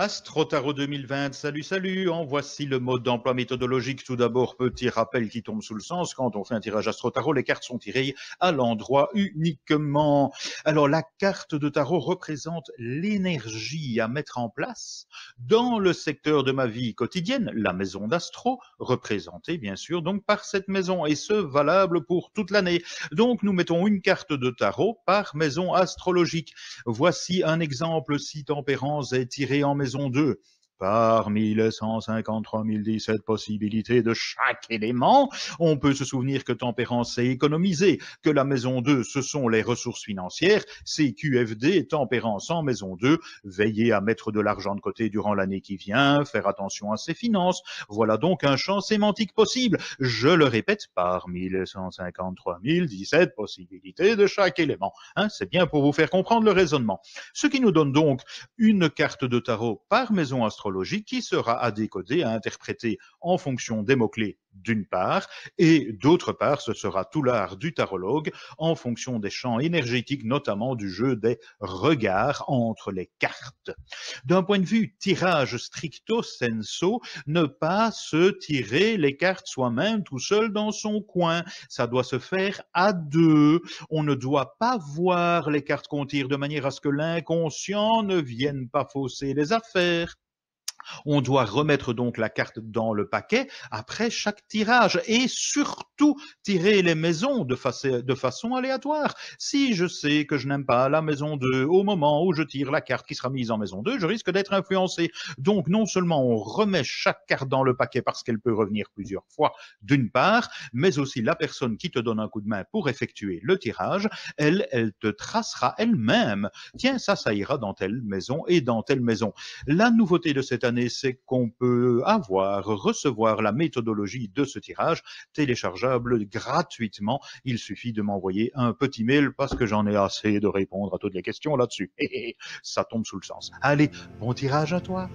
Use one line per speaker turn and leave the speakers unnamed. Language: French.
Astro Tarot 2020, salut, salut, en voici le mode d'emploi méthodologique. Tout d'abord, petit rappel qui tombe sous le sens, quand on fait un tirage Astro Tarot, les cartes sont tirées à l'endroit uniquement. Alors, la carte de tarot représente l'énergie à mettre en place dans le secteur de ma vie quotidienne, la maison d'Astro, représentée bien sûr donc par cette maison, et ce, valable pour toute l'année. Donc, nous mettons une carte de tarot par maison astrologique. Voici un exemple si tempérance est tirée en maison saison 2 Parmi les 153 017 possibilités de chaque élément, on peut se souvenir que tempérance c'est économiser, que la maison 2, ce sont les ressources financières, QFD, tempérance en maison 2, veiller à mettre de l'argent de côté durant l'année qui vient, faire attention à ses finances. Voilà donc un champ sémantique possible. Je le répète, parmi les 153 017 possibilités de chaque élément. Hein, c'est bien pour vous faire comprendre le raisonnement. Ce qui nous donne donc une carte de tarot par maison astrologique qui sera à décoder, à interpréter en fonction des mots-clés d'une part, et d'autre part, ce sera tout l'art du tarologue en fonction des champs énergétiques, notamment du jeu des regards entre les cartes. D'un point de vue tirage stricto senso, ne pas se tirer les cartes soi-même tout seul dans son coin. Ça doit se faire à deux. On ne doit pas voir les cartes qu'on tire de manière à ce que l'inconscient ne vienne pas fausser les affaires. On doit remettre donc la carte dans le paquet après chaque tirage et surtout tirer les maisons de, façon aléatoire. Si je sais que je n'aime pas la maison 2 au moment où je tire la carte qui sera mise en maison 2, je risque d'être influencé. Donc non seulement on remet chaque carte dans le paquet parce qu'elle peut revenir plusieurs fois d'une part, mais aussi la personne qui te donne un coup de main pour effectuer le tirage, elle, elle te tracera elle-même. Tiens, ça, ça ira dans telle maison et dans telle maison. La nouveauté de cette c'est qu'on peut avoir, recevoir la méthodologie de ce tirage téléchargeable gratuitement. Il suffit de m'envoyer un petit mail parce que j'en ai assez de répondre à toutes les questions là-dessus. Ça tombe sous le sens. Allez, bon tirage à toi.